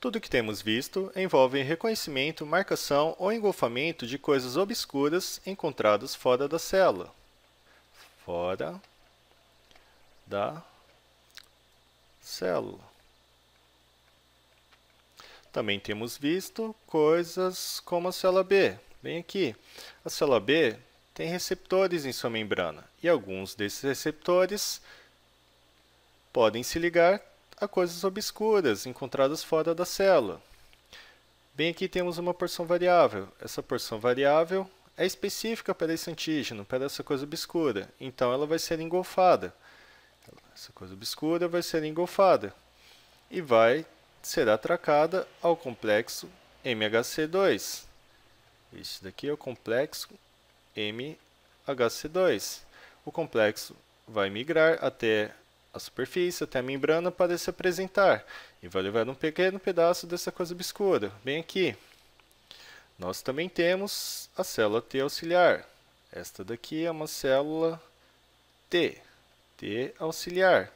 Tudo o que temos visto envolve reconhecimento, marcação ou engolfamento de coisas obscuras encontradas fora da célula. Fora da célula. Também temos visto coisas como a célula B. vem aqui. A célula B tem receptores em sua membrana e alguns desses receptores podem se ligar a coisas obscuras encontradas fora da célula. Bem, aqui temos uma porção variável. Essa porção variável é específica para esse antígeno, para essa coisa obscura. Então, ela vai ser engolfada. Essa coisa obscura vai ser engolfada e vai ser atracada ao complexo MHC2. Este daqui é o complexo MHC2. O complexo vai migrar até a superfície até a membrana para se apresentar, e vai levar um pequeno pedaço dessa coisa obscura, bem aqui. Nós também temos a célula T auxiliar. Esta daqui é uma célula T, T auxiliar.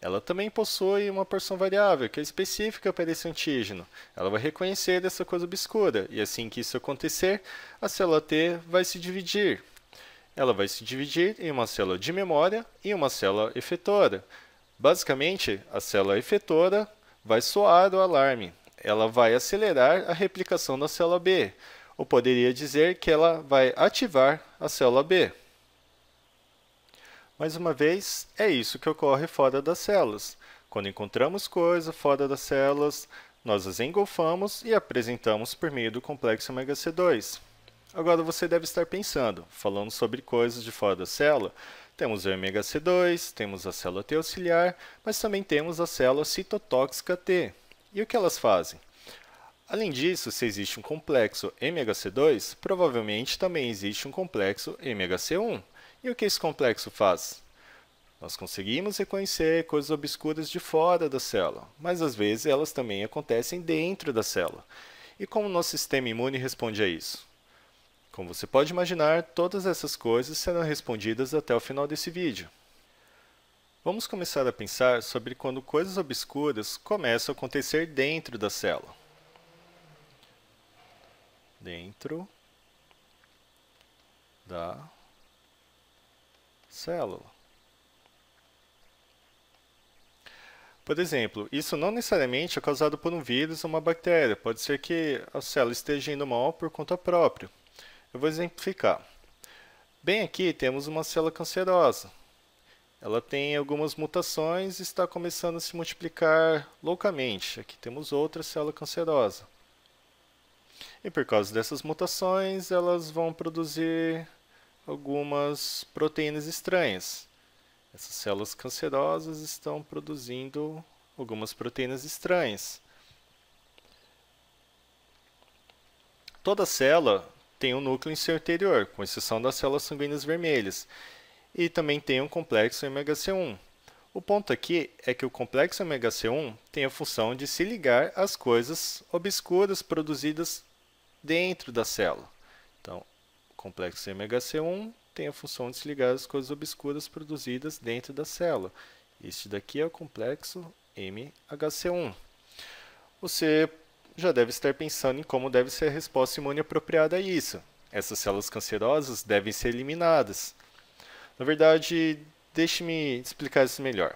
Ela também possui uma porção variável, que é específica para esse antígeno. Ela vai reconhecer essa coisa obscura, e assim que isso acontecer, a célula T vai se dividir, ela vai se dividir em uma célula de memória e uma célula efetora. Basicamente, a célula efetora vai soar o alarme, ela vai acelerar a replicação da célula B, ou poderia dizer que ela vai ativar a célula B. Mais uma vez, é isso que ocorre fora das células. Quando encontramos coisa fora das células, nós as engolfamos e apresentamos por meio do complexo omega C2. Agora você deve estar pensando, falando sobre coisas de fora da célula, temos o ômega C2, temos a célula T auxiliar, mas também temos a célula citotóxica T. E o que elas fazem? Além disso, se existe um complexo MHC2, provavelmente também existe um complexo MHC1. E o que esse complexo faz? Nós conseguimos reconhecer coisas obscuras de fora da célula, mas às vezes elas também acontecem dentro da célula. E como o nosso sistema imune responde a isso? Como você pode imaginar, todas essas coisas serão respondidas até o final desse vídeo. Vamos começar a pensar sobre quando coisas obscuras começam a acontecer dentro da célula. Dentro da célula. Por exemplo, isso não necessariamente é causado por um vírus ou uma bactéria, pode ser que a célula esteja indo mal por conta própria. Eu vou exemplificar. Bem aqui temos uma célula cancerosa. Ela tem algumas mutações e está começando a se multiplicar loucamente. Aqui temos outra célula cancerosa. E por causa dessas mutações, elas vão produzir algumas proteínas estranhas. Essas células cancerosas estão produzindo algumas proteínas estranhas. Toda célula tem um núcleo em seu interior, com exceção das células sanguíneas vermelhas, e também tem um complexo mhc 1 O ponto aqui é que o complexo mhc 1 tem a função de se ligar às coisas obscuras produzidas dentro da célula. Então, o complexo mhc 1 tem a função de se ligar às coisas obscuras produzidas dentro da célula. Este daqui é o complexo MHC1. Você já deve estar pensando em como deve ser a resposta imune apropriada a isso. Essas células cancerosas devem ser eliminadas. Na verdade, deixe-me explicar isso melhor.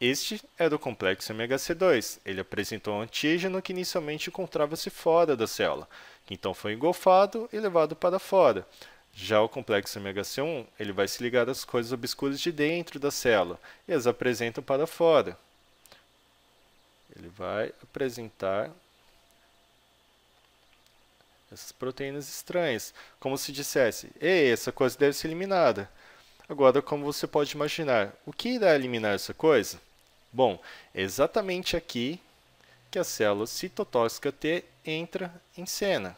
Este é do complexo MHC2. Ele apresentou um antígeno que inicialmente encontrava-se fora da célula, que então foi engolfado e levado para fora. Já o complexo MHC1, ele vai se ligar às coisas obscuras de dentro da célula e as apresenta para fora. Ele vai apresentar essas proteínas estranhas, como se dissesse: "Ei, essa coisa deve ser eliminada". Agora, como você pode imaginar, o que irá eliminar essa coisa? Bom, é exatamente aqui que a célula citotóxica T entra em cena.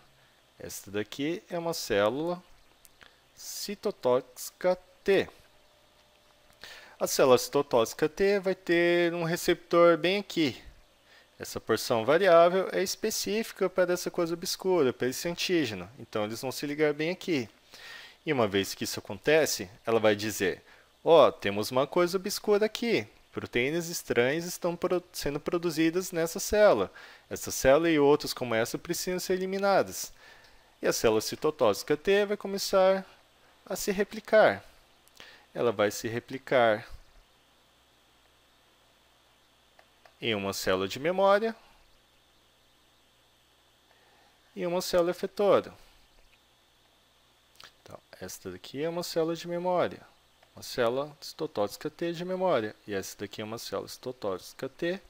Esta daqui é uma célula citotóxica T. A célula citotóxica T vai ter um receptor bem aqui, essa porção variável é específica para essa coisa obscura, para esse antígeno, então eles vão se ligar bem aqui. E uma vez que isso acontece, ela vai dizer, ó, oh, temos uma coisa obscura aqui, proteínas estranhas estão sendo produzidas nessa célula. Essa célula e outras como essa precisam ser eliminadas. E a célula citotóxica T vai começar a se replicar. Ela vai se replicar em uma célula de memória e uma célula efetora. Então, esta daqui é uma célula de memória, uma célula citotóxica T de memória, e esta daqui é uma célula citotóxica T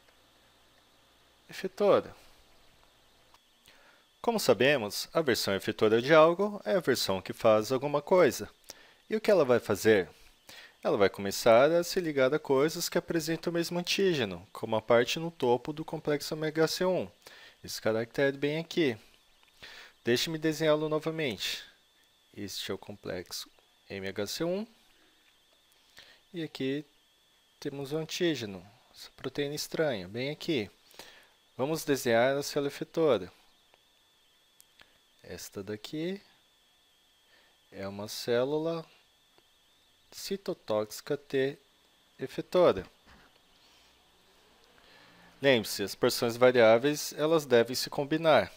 efetora. Como sabemos, a versão efetora de algo é a versão que faz alguma coisa. E o que ela vai fazer? ela vai começar a se ligar a coisas que apresentam o mesmo antígeno, como a parte no topo do complexo mhc C1. Esse caractere tá bem aqui. Deixe-me desenhá-lo novamente. Este é o complexo MHC1. E aqui temos o antígeno, essa proteína estranha, bem aqui. Vamos desenhar a célula efetora. Esta daqui é uma célula citotóxica T efetora. Lembre-se, as porções variáveis elas devem se combinar.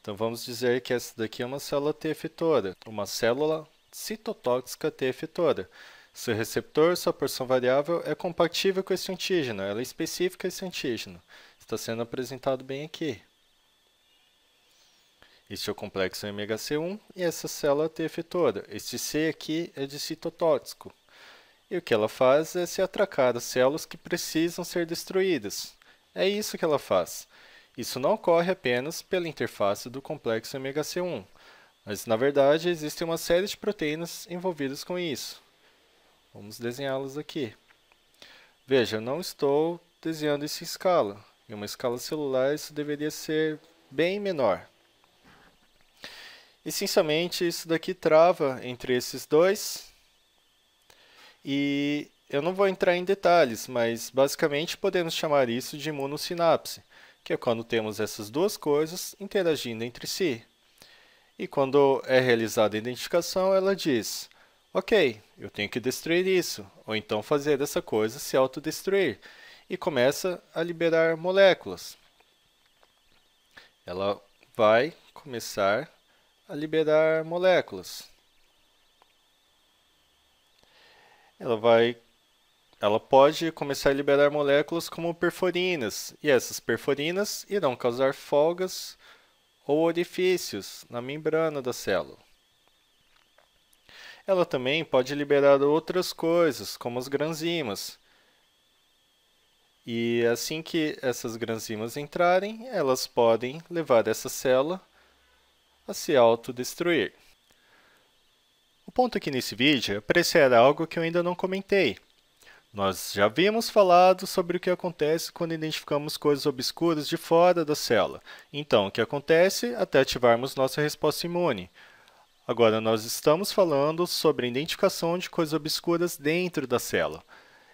Então vamos dizer que essa daqui é uma célula T efetora, uma célula citotóxica T efetora. Seu receptor, sua porção variável, é compatível com esse antígeno, ela é específica a esse antígeno. Está sendo apresentado bem aqui. Este é o complexo MHC1 e essa célula T é toda. Este C aqui é de citotóxico. E o que ela faz é se atracar as células que precisam ser destruídas. É isso que ela faz. Isso não ocorre apenas pela interface do complexo MHC1, mas na verdade existe uma série de proteínas envolvidas com isso. Vamos desenhá-las aqui. Veja, eu não estou desenhando isso em escala. Em uma escala celular isso deveria ser bem menor essencialmente isso daqui trava entre esses dois e eu não vou entrar em detalhes, mas basicamente podemos chamar isso de imunossinapse, que é quando temos essas duas coisas interagindo entre si. E quando é realizada a identificação, ela diz: Ok, eu tenho que destruir isso, ou então fazer essa coisa se autodestruir, e começa a liberar moléculas. Ela vai começar a liberar moléculas. Ela vai ela pode começar a liberar moléculas como perforinas, e essas perforinas irão causar folgas ou orifícios na membrana da célula. Ela também pode liberar outras coisas, como as granzimas. E assim que essas granzimas entrarem, elas podem levar essa célula a se autodestruir. O ponto aqui é nesse vídeo é apreciar algo que eu ainda não comentei. Nós já havíamos falado sobre o que acontece quando identificamos coisas obscuras de fora da célula. Então, o que acontece até ativarmos nossa resposta imune. Agora, nós estamos falando sobre a identificação de coisas obscuras dentro da célula.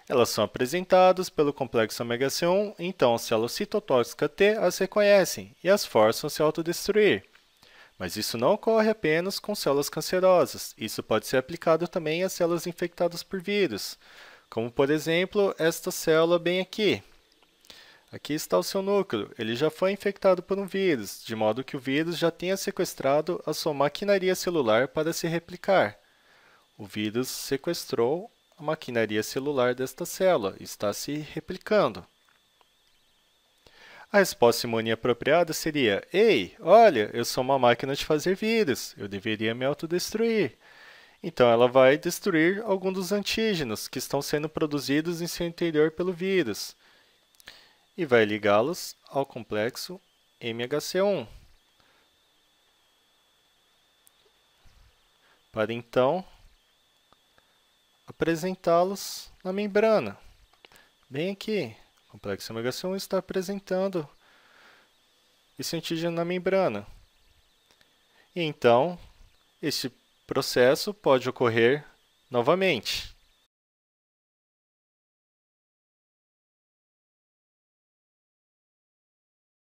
Elas são apresentadas pelo complexo ômega C1, então a célula citotóxica T as reconhecem e as forçam a se autodestruir. Mas isso não ocorre apenas com células cancerosas, isso pode ser aplicado também a células infectadas por vírus, como por exemplo esta célula bem aqui. Aqui está o seu núcleo, ele já foi infectado por um vírus, de modo que o vírus já tenha sequestrado a sua maquinaria celular para se replicar. O vírus sequestrou a maquinaria celular desta célula está se replicando. A resposta imune apropriada seria: Ei, olha, eu sou uma máquina de fazer vírus, eu deveria me autodestruir. Então ela vai destruir algum dos antígenos que estão sendo produzidos em seu interior pelo vírus e vai ligá-los ao complexo MHC1. Para então apresentá-los na membrana, bem aqui complexo MHC1 está apresentando esse antígeno na membrana. E então, esse processo pode ocorrer novamente.